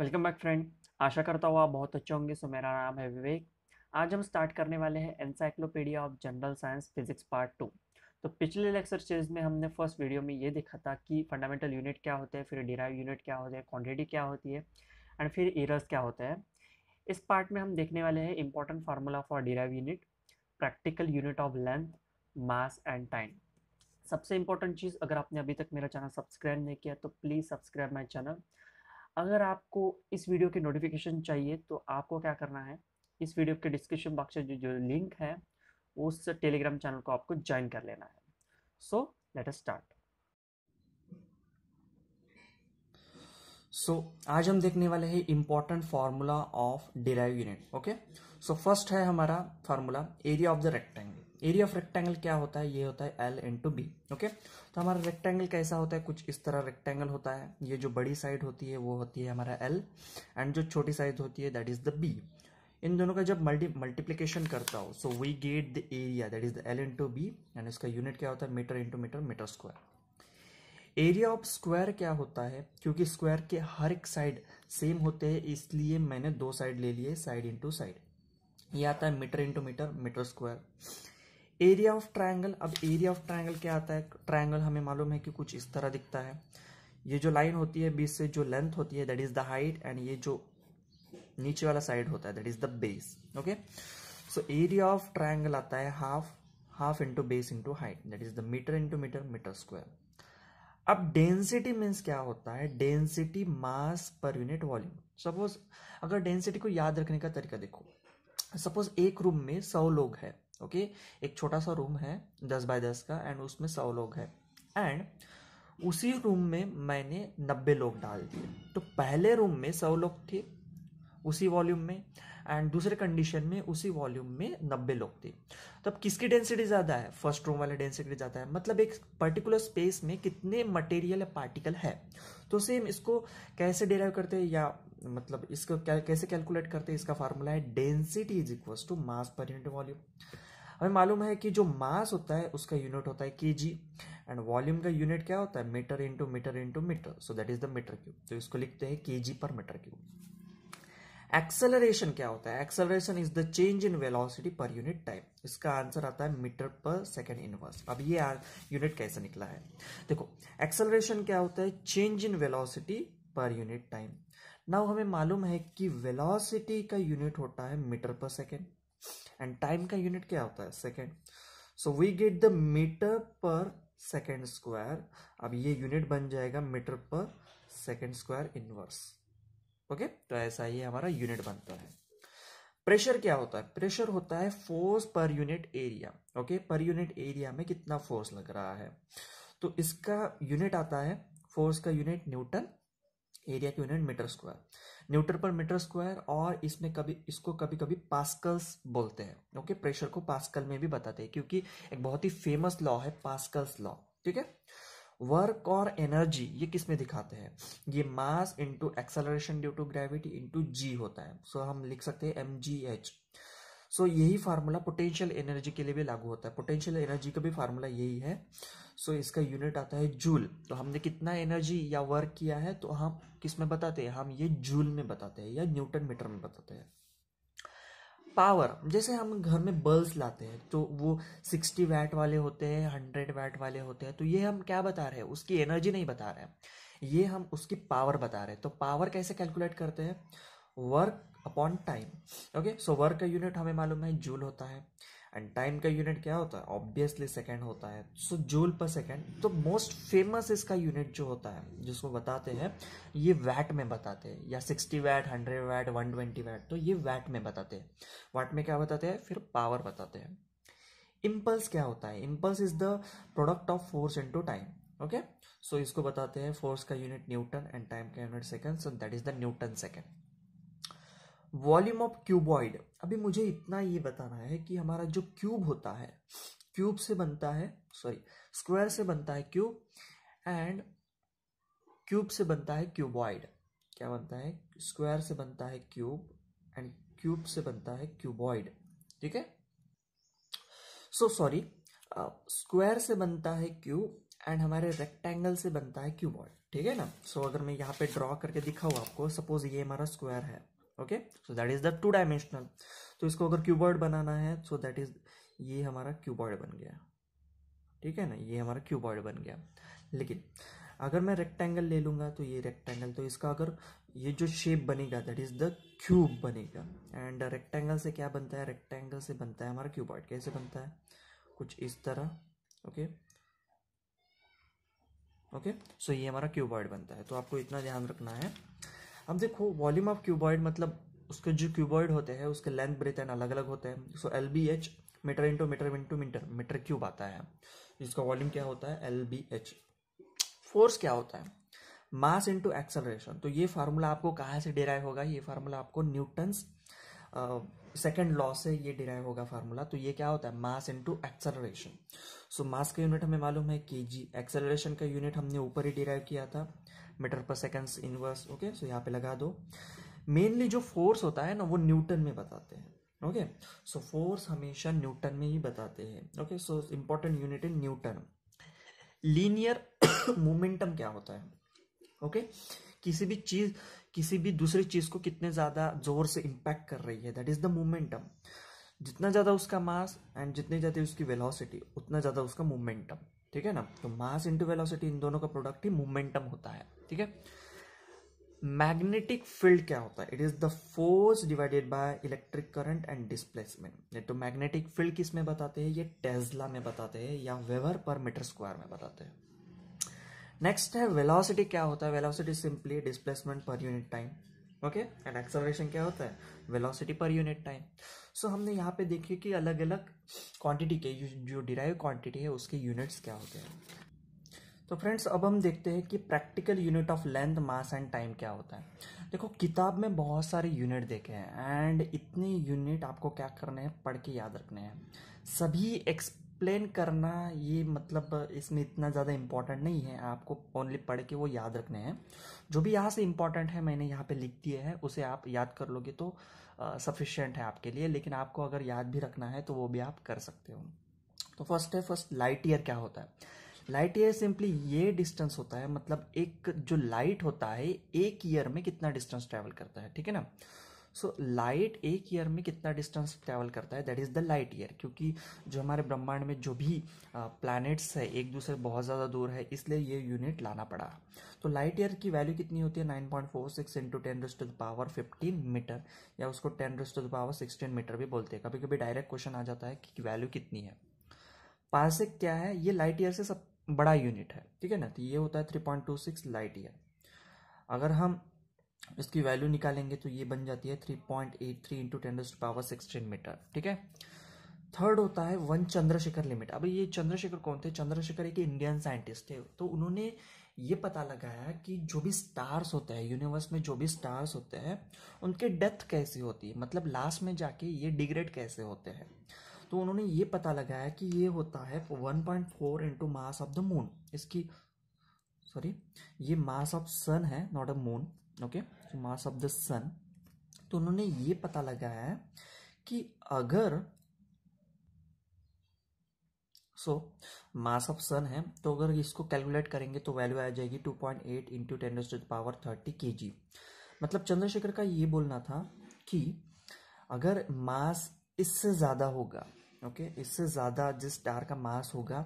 Welcome back friend आशा करता हूँ आप बहुत अच्छे होंगे सो मेरा नाम है विवेक आज हम स्टार्ट करने वाले हैं encyclopedia of general science physics part two तो पिछले लेक्चर सीरीज में हमने फर्स्ट वीडियो में ये देखा था कि फंडामेंटल यूनिट क्या होते हैं फिर डिराइव यूनिट क्या होते हैं क्वान्टिटी क्या होती है एंड फिर इरर्स क्या होते हैं इस पार्ट में हम देखने वाले हैं important formula for derive unit practical unit of length mass and time सबसे इंपॉर्टेंट चीज़ अगर आपने अभी तक मेरा चैनल सब्सक्राइब नहीं किया तो प्लीज़ सब्सक्राइब माई चैनल अगर आपको इस वीडियो की नोटिफिकेशन चाहिए तो आपको क्या करना है इस वीडियो के डिस्क्रिप्शन बॉक्स में जो जो लिंक है उस टेलीग्राम चैनल को आपको ज्वाइन कर लेना है so let us start so आज हम देखने वाले हैं important formula of derive unit okay so first है हमारा formula area of the rectangle area of rectangle क्या होता है ये होता है L into B okay तो हमारा रेक्टेंगल कैसा होता है कुछ इस तरह रेक्टेंगल होता है ये जो बड़ी साइड होती है वो होती है हमारा एल एंड जो छोटी साइड होती है दैट इज द बी इन दोनों का जब मल्टी मल्टीप्लीकेशन करता हो so we get the area that is the L into B and इसका यूनिट क्या होता है metre into metre metre square area of square क्या होता है क्योंकि स्क्वायर के हर एक साइड सेम होते हैं इसलिए मैंने दो साइड ले लिए साइड इंटू साइड ये आता है metre into metre metre square area of triangle अब एरिया ऑफ ट्रायंगल क्या आता है ट्रायंगल हमें मालूम है कि कुछ इस तरह दिखता है ये जो लाइन होती है बीच से जो लेंथ होती है that is the height and ये जो नीचे वाला साइड होता है that is the base okay so area of triangle आता है half half into base into height that is the metre into metre metre square अब डेंसिटी मीन्स क्या होता है density mass per unit volume suppose अगर density को याद रखने का तरीका देखो सपोज एक रूम में सौ लोग हैं ओके एक छोटा सा रूम है दस बाय दस का एंड उसमें सौ लोग हैं एंड उसी रूम में मैंने नब्बे लोग डाल दिए तो पहले रूम में सौ लोग थे उसी वॉल्यूम में एंड दूसरे कंडीशन में उसी वॉल्यूम में नब्बे लोग थे तो अब किसकी डेंसिटी ज़्यादा है फर्स्ट रूम वाले डेंसिटी ज़्यादा है मतलब एक पर्टिकुलर स्पेस में कितने मटेरियल या पार्टिकल है तो सेम इसको कैसे डेराइव करते हैं या मतलब इसको कैसे कैलकुलेट करते हैं इसका फार्मूला है density is equals to mass per unit volume हमें मालूम है कि जो मास होता है उसका यूनिट होता है के जी एंड वॉल्यूम का यूनिट क्या होता है metre into metre into metre so that is the metre cube तो इसको लिखते हैं के जी पर मीटर क्यूब एक्सेलरेशन क्या होता है acceleration is the change in velocity per unit time इसका आंसर आता है मीटर पर सेकेंड इनवर्स अब ये यूनिट कैसे निकला है देखो एक्सेलरेशन क्या होता है change in velocity per unit time now हमें मालूम है कि वेलोसिटी का यूनिट होता है metre per second and time का यूनिट क्या होता है second so we get the metre per second square अब ये यूनिट बन जाएगा metre per second square inverse okay तो ऐसा ही हमारा यूनिट बनता है प्रेशर क्या होता है प्रेशर होता है force per unit area okay per unit area में कितना फोर्स लग रहा है तो इसका यूनिट आता है फोर्स का यूनिट न्यूटन एरिया का unit metre square newton per metre square और इसमें कभी इसको कभी कभी पास्कल्स बोलते हैं ओके प्रेशर को पास्कल में भी बताते हैं क्योंकि एक बहुत ही फेमस लॉ है पास्कल्स लॉ ठीक है वर्क और एनर्जी ये किस में दिखाते हैं ये mass into acceleration due to gravity into G होता है सो so, हम लिख सकते हैं M G H so so, यही फार्मूला पोटेंशियल एनर्जी के लिए भी लागू होता है पोटेंशियल एनर्जी का भी फार्मूला यही है सो so, इसका यूनिट आता है जूल तो हमने कितना एनर्जी या वर्क किया है तो हम किस में बताते हैं हम ये जूल में बताते हैं या न्यूटन मीटर में बताते हैं पावर जैसे हम घर में बल्ब लाते हैं तो वो सिक्सटी वैट वाले होते हैं हंड्रेड वैट वाले होते हैं तो ये हम क्या बता रहे हैं उसकी एनर्जी नहीं बता रहे हैं ये हम उसकी पावर बता रहे हैं तो पावर कैसे कैलकुलेट करते हैं work upon time okay so work का यूनिट हमें मालूम है जूल होता है एंड टाइम का यूनिट क्या होता है ऑब्वियसली सेकेंड होता है सो जूल पर सेकेंड तो मोस्ट फेमस इसका यूनिट जो होता है जिसको बताते हैं ये वैट में बताते हैं या sixty watt hundred watt one twenty watt तो ये वैट में बताते हैं वाट में क्या बताते हैं फिर पावर बताते हैं इम्पल्स क्या होता है impulse is the product of force into time okay so इसको बताते हैं फोर्स का यूनिट न्यूटन एंड टाइम का unit second so that is the newton second volume of cuboid अभी मुझे इतना ये बताना है कि हमारा जो क्यूब होता है क्यूब से बनता है सॉरी स्क्वायर से बनता है क्यूब एंड क्यूब से बनता है क्यूबॉइड क्या बनता है स्क्वायर से बनता है क्यूब एंड क्यूब से बनता है क्यूबॉइड ठीक है सो सॉरी स्क्वायर से बनता है क्यूब एंड हमारे रेक्टेंगल से बनता है क्यूबॉइड ठीक है ना सो so, अगर मैं यहाँ पे ड्रॉ करके दिखाऊँ आपको सपोज ये हमारा स्क्वायर है okay so that is the two dimensional तो इसको अगर क्यूबॉइड बनाना है सो दैट इज ये हमारा क्यूबॉइड बन गया ठीक है ना ये हमारा क्यूबॉइड बन गया लेकिन अगर मैं रेक्टेंगल ले लूँगा तो ये रेक्टेंगल तो इसका अगर ये जो शेप बनेगा दैट इज़ द क्यूब बनेगा एंड रेक्टेंगल से क्या बनता है रेक्टेंगल से बनता है हमारा क्यूबॉइड कैसे बनता है कुछ इस तरह ओके ओके सो ये हमारा क्यूबॉइड बनता है तो आपको इतना ध्यान रखना है अब देखो वॉल्यूम ऑफ क्यूबॉइड मतलब उसके जो क्यूबॉइड होते हैं उसके लेंथ ब्रेथ एंड अलग अलग होते हैं so L B H metre into metre into metre metre cube आता है इसका वॉल्यूम क्या होता है एल बी एच फोर्स क्या होता है मास इंटू एक्सलरेशन तो ये फार्मूला आपको कहाँ से डिराइव होगा ये फार्मूला आपको न्यूटन्स सेकेंड लॉ से ये डिराइव होगा फार्मूला तो ये क्या होता है मास इंटू एक्सेलरेशन सो मास का यूनिट हमें मालूम है के जी एक्सेलरेशन का यूनिट हमने ऊपर ही डिराइव किया था मीटर पर सेकेंड्स इनवर्स ओके सो यहाँ पे लगा दो मेनली जो फोर्स होता है ना वो न्यूटन में बताते हैं ओके सो फोर्स हमेशा न्यूटन में ही बताते हैं okay so important unit in newton linear momentum क्या होता है ओके okay? किसी भी चीज किसी भी दूसरी चीज को कितने ज्यादा जोर से इम्पैक्ट कर रही है दैट इज द मोमेंटम जितना ज्यादा उसका मास एंड जितनी ज्यादा उसकी वेलोसिटी उतना ज्यादा उसका मोमेंटम ठीक है ना तो मास इंटू वेलोसिटी इन दोनों का प्रोडक्ट ही मोमेंटम होता है ठीक है मैग्नेटिक फील्ड क्या होता है it is the force divided by electric current and displacement ये तो मैग्नेटिक फील्ड किस में बताते हैं ये टेस्ला में बताते हैं या वेवर पर मीटर स्क्वायर में बताते हैं नेक्स्ट है वेलोसिटी क्या होता है velocity simply displacement per unit time okay and acceleration क्या होता है velocity per unit time so हमने यहाँ पे देखिए कि अलग अलग क्वांटिटी के जो डिराइव क्वांटिटी है उसके यूनिट्स क्या होते हैं तो फ्रेंड्स अब हम देखते हैं कि practical unit of length mass and time क्या होता है देखो किताब में बहुत सारे यूनिट देखे हैं एंड इतने यूनिट आपको क्या करने हैं पढ़ के याद रखने हैं सभी एक्स एक्सप्लेन करना ये मतलब इसमें इतना ज़्यादा इम्पॉर्टेंट नहीं है आपको ओनली पढ़ के वो याद रखने हैं जो भी यहाँ से इम्पॉर्टेंट है मैंने यहाँ पे लिख दिए हैं उसे आप याद कर लोगे तो सफिशेंट है आपके लिए लेकिन आपको अगर याद भी रखना है तो वो भी आप कर सकते हो तो फर्स्ट है फर्स्ट लाइट ईयर क्या होता है लाइट ईयर सिंपली ये डिस्टेंस होता है मतलब एक जो लाइट होता है एक ईयर में कितना डिस्टेंस ट्रैवल करता है ठीक है ना सो लाइट एक ईयर में कितना डिस्टेंस ट्रैवल करता है that is the light year क्योंकि जो हमारे ब्रह्मांड में जो भी प्लैनेट्स है एक दूसरे बहुत ज़्यादा दूर है इसलिए ये यूनिट लाना पड़ा तो लाइट ईयर की वैल्यू कितनी होती है nine point four six into ten to the power fifteen metre या उसको ten to the power sixteen metre भी बोलते हैं कभी कभी डायरेक्ट क्वेश्चन आ जाता है कि वैल्यू कितनी है पार्सिक क्या है ये लाइट ईयर से सब बड़ा यूनिट है ठीक है ना तो ये होता है three point two six light year अगर हम इसकी वैल्यू निकालेंगे तो ये बन जाती है three point eight three into ten power sixteen metre ठीक है थर्ड होता है वन चंद्रशेखर लिमिट अब ये चंद्रशेखर कौन थे चंद्रशेखर एक इंडियन साइंटिस्ट थे तो उन्होंने ये पता लगाया कि जो भी स्टार्स होते हैं यूनिवर्स में जो भी स्टार्स होते हैं उनके डेथ कैसी होती है मतलब लास्ट में जाके ये डिग्रेड कैसे होते हैं तो उन्होंने ये पता लगाया कि ये होता है one point four into mass of the moon इसकी सॉरी ये मास ऑफ सन है not a moon okay mass of the sun तो उन्होंने ये पता लगाया है कि अगर सो मास ऑफ सन है तो अगर इसको कैलकुलेट करेंगे तो वैल्यू आ जाएगी 2.8 point eight into ten power thirty K G मतलब चंद्रशेखर का ये बोलना था कि अगर मास इससे ज़्यादा होगा ओके okay, इससे ज़्यादा जिस स्टार का मास होगा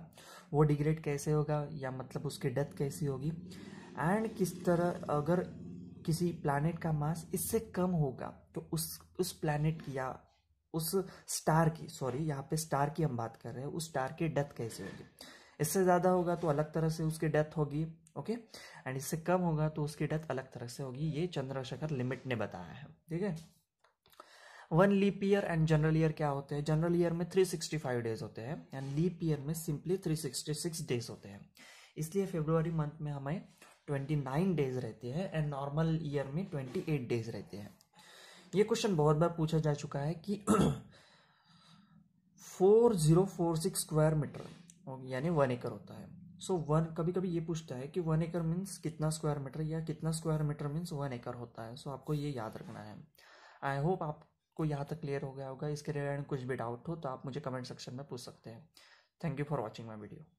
वो डिग्रेड कैसे होगा या मतलब उसकी डेथ कैसी होगी एंड किस तरह अगर किसी प्लानट का मास इससे कम होगा तो उस उस प्लानट की या उस स्टार की सॉरी यहाँ पे स्टार की हम बात कर रहे हैं उस स्टार की डेथ कैसे होगी इससे ज़्यादा होगा तो अलग तरह से उसकी डेथ होगी ओके एंड इससे कम होगा तो उसकी डेथ अलग तरह से होगी ये चंद्रशेखर लिमिट ने बताया है ठीक है one leap year and general year क्या होते हैं जनरल ईयर में थ्री सिक्सटी फाइव डेज होते हैं एंड लीप ईयर में simply three sixty six days होते हैं इसलिए फेब्रुवरी मंथ में हमें ट्वेंटी नाइन डेज रहते हैं एंड नॉर्मल ईयर में ट्वेंटी एट डेज रहते हैं ये क्वेश्चन बहुत बार पूछा जा चुका है कि four zero four six square metre यानी वन एकर होता है सो so, वन कभी कभी ये पूछता है कि वन एकर मीन्स कितना स्क्वायर मीटर या कितना square metre means one acre होता है सो so, आपको ये याद रखना है आई होप आपको यहाँ तक क्लियर हो गया होगा इसके रिलेटेड कुछ भी डाउट हो तो आप मुझे कमेंट सेक्शन में पूछ सकते हैं thank you for watching my video